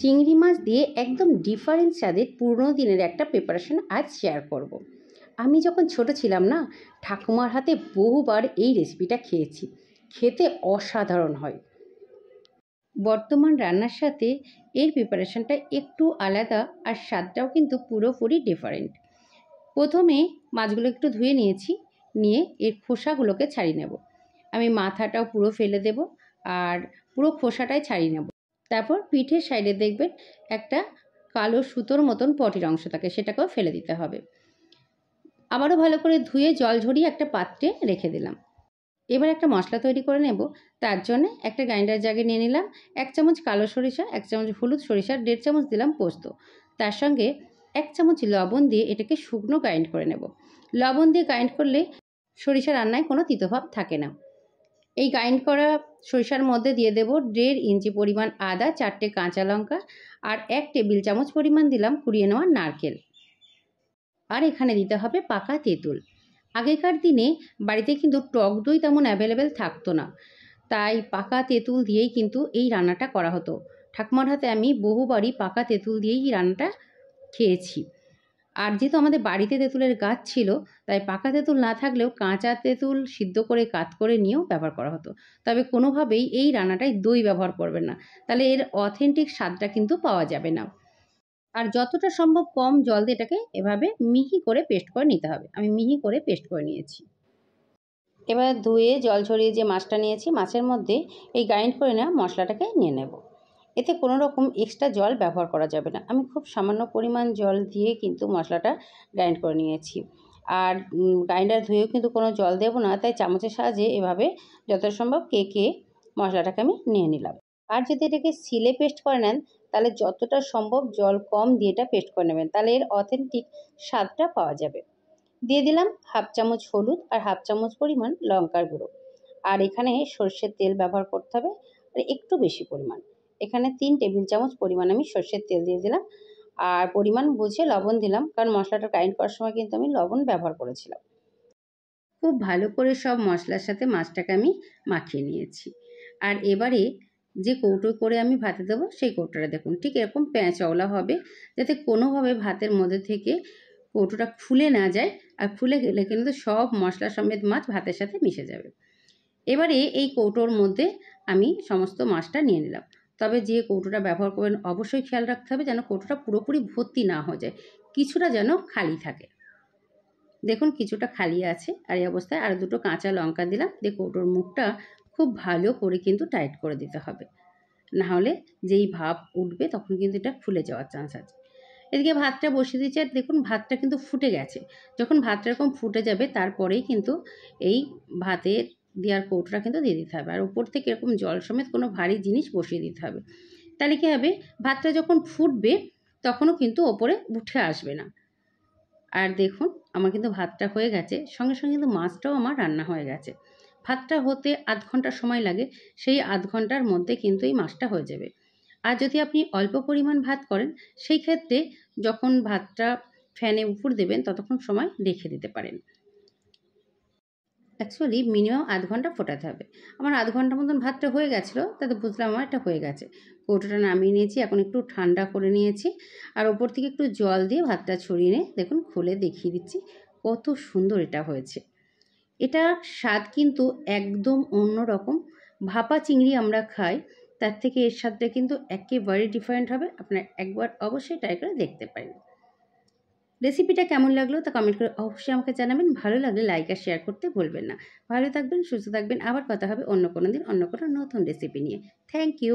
চিংড়ি মাছ দিয়ে একদম ডিফারেন্ট স্বাদের পুরনো দিনের একটা প্রিপারেশন আজ শেয়ার করব। আমি যখন ছোট ছিলাম না ঠাকুমার হাতে বহুবার এই রেসিপিটা খেয়েছি খেতে অসাধারণ হয় বর্তমান রান্নার সাথে এর প্রিপারেশনটা একটু আলাদা আর স্বাদটাও কিন্তু পুরোপুরি ডিফারেন্ট প্রথমে মাছগুলো একটু ধুয়ে নিয়েছি নিয়ে এর খোসাগুলোকে ছাড়িয়ে নেব আমি মাথাটাও পুরো ফেলে দেব আর পুরো খোসাটাই ছাড়িয়ে নেব তারপর পিঠের সাইডে দেখবেন একটা কালো সুতোর মতন পটির অংশ থাকে সেটাকেও ফেলে দিতে হবে আবারও ভালো করে ধুয়ে জল ঝরিয়ে একটা পাত্রে রেখে দিলাম এবার একটা মশলা তৈরি করে নেব তার জন্য একটা গ্রাইন্ডার জাগে নিয়ে নিলাম এক চামচ কালো সরিষা এক চামচ হলুদ সরিষা দেড় চামচ দিলাম পোস্ত তার সঙ্গে এক চামচ লবণ দিয়ে এটাকে শুকনো গ্রাইন্ড করে নেব লবণ দিয়ে গ্রাইন্ড করলে সরিষা রান্নায় কোনো তিতভাব থাকে না এই গ্রাইন্ড করা সরিষার মধ্যে দিয়ে দেব দেড় ইঞ্চি পরিমাণ আদা চারটে কাঁচা লঙ্কা আর এক টেবিল চামচ পরিমাণ দিলাম কুড়িয়ে নেওয়া নারকেল আর এখানে দিতে হবে পাকা তেঁতুল আগেকার দিনে বাড়িতে কিন্তু টক দই তেমন অ্যাভেলেবেল থাকতো না তাই পাকা তেঁতুল দিয়েই কিন্তু এই রান্নাটা করা হতো ঠাকুমার হাতে আমি বহুবারই পাকা তেঁতুল দিয়েই রান্নাটা খেয়েছি আর যেহেতু আমাদের বাড়িতে তেঁতুলের গাছ ছিল তাই পাকা তেঁতুল না থাকলেও কাঁচা তেঁতুল সিদ্ধ করে কাত করে নিয়েও ব্যবহার করা হতো তবে কোনোভাবেই এই রান্নাটাই দই ব্যবহার করবে না তাহলে এর অথেন্টিক স্বাদটা কিন্তু পাওয়া যাবে না আর যতটা সম্ভব কম জল দিয়ে এটাকে এভাবে মিহি করে পেস্ট করে নিতে হবে আমি মিহি করে পেস্ট করে নিয়েছি এবার ধুয়ে জল ছড়িয়ে যে মাছটা নিয়েছি মাছের মধ্যে এই গ্রাইন্ড করে নেওয়া মশলাটাকে নিয়ে নেবো এতে কোনো রকম এক্সট্রা জল ব্যবহার করা যাবে না আমি খুব সামান্য পরিমাণ জল দিয়ে কিন্তু মশলাটা গ্রাইন্ড করে নিয়েছি আর গ্রাইন্ডার ধুয়েও কিন্তু কোনো জল দেব না তাই চামচের সাহায্যে এভাবে যত সম্ভব কেকে মশলাটাকে আমি নিয়ে নিলাম আর যদি এটাকে সিলে পেস্ট করে নেন তাহলে যতটা সম্ভব জল কম দিয়ে এটা পেস্ট করে নেবেন তাহলে এর অথেন্টিক স্বাদটা পাওয়া যাবে দিয়ে দিলাম হাফ চামচ হলুদ আর হাফ চামচ পরিমাণ লঙ্কার গুঁড়ো আর এখানে সর্ষের তেল ব্যবহার করতে হবে আর একটু বেশি পরিমাণ এখানে তিন টেবিল চামচ পরিমাণ আমি সর্ষের তেল দিয়ে দিলাম আর পরিমাণ বুঝে লবণ দিলাম কারণ মশলাটা গ্রাইন্ড করার সময় কিন্তু আমি লবণ ব্যবহার করেছিলাম খুব ভালো করে সব মশলার সাথে মাছটাকে আমি মাখিয়ে নিয়েছি আর এবারে যে কৌটো করে আমি ভাতে দেবো সেই কৌটোটা দেখুন ঠিক এরকম চওলা হবে যাতে কোনোভাবে ভাতের মধ্যে থেকে কৌটোটা খুলে না যায় আর খুলে গেলে কিন্তু সব মশলা সমেত মাছ ভাতের সাথে মিশে যাবে এবারে এই কৌটোর মধ্যে আমি সমস্ত মাছটা নিয়ে নিলাম তবে যে কৌটোটা ব্যবহার করবেন অবশ্যই খেয়াল রাখতে হবে যেন কৌটোটা পুরোপুরি ভর্তি না হয়ে যায় কিছুটা যেন খালি থাকে দেখুন কিছুটা খালি আছে আর এই অবস্থায় আর দুটো কাঁচা লঙ্কা দিলাম যে কৌটোর মুখটা খুব ভালো করে কিন্তু টাইট করে দিতে হবে না হলে যেই ভাব উঠবে তখন কিন্তু এটা ফুলে যাওয়ার চান্স আছে এদিকে ভাতটা বসিয়ে দিচ্ছে আর দেখুন ভাতটা কিন্তু ফুটে গেছে যখন ভাতটা এরকম ফুটে যাবে তারপরেই কিন্তু এই ভাতের দেওয়ার কৌটোটা কিন্তু দিয়ে দিতে হবে আর উপর থেকে এরকম জল সমেত কোনো ভারী জিনিস বসিয়ে দিতে হবে তাহলে কী হবে ভাতটা যখন ফুটবে তখনও কিন্তু ওপরে উঠে আসবে না আর দেখুন আমার কিন্তু ভাতটা হয়ে গেছে সঙ্গে সঙ্গে কিন্তু মাছটাও আমার রান্না হয়ে গেছে ভাতটা হতে আধ ঘন্টা সময় লাগে সেই আধ ঘন্টার মধ্যে কিন্তু এই মাছটা হয়ে যাবে আর যদি আপনি অল্প পরিমাণ ভাত করেন সেই ক্ষেত্রে যখন ভাতটা ফ্যানে উপর দেবেন ততক্ষণ সময় রেখে দিতে পারেন অ্যাকচুয়ালি মিনিমাম আধ ঘন্টা ফোটাতে হবে আমার আধ ঘন্টা মতন ভাতটা হয়ে গেছিলো তাতে বুঝলাম আমার এটা হয়ে গেছে কৌটোটা নামিয়ে নিয়েছি এখন একটু ঠান্ডা করে নিয়েছি আর ওপর থেকে একটু জল দিয়ে ভাতটা ছড়িয়ে নিয়ে দেখুন খুলে দেখিয়ে দিচ্ছি কত সুন্দর এটা হয়েছে এটা স্বাদ কিন্তু একদম অন্য রকম ভাপা চিংড়ি আমরা খাই তার থেকে এর স্বাদটা কিন্তু একেবারেই ডিফারেন্ট হবে আপনার একবার অবশ্যই ট্রাই করে দেখতে পারেন রেসিপিটা কেমন লাগলো তা কমেন্ট করে অবশ্যই আমাকে জানাবেন ভালো লাগলে লাইক আর শেয়ার করতে ভুলবেন না ভালো থাকবেন সুস্থ থাকবেন আবার কথা হবে অন্য কোনো দিন অন্য কোনো নতুন রেসিপি নিয়ে থ্যাংক ইউ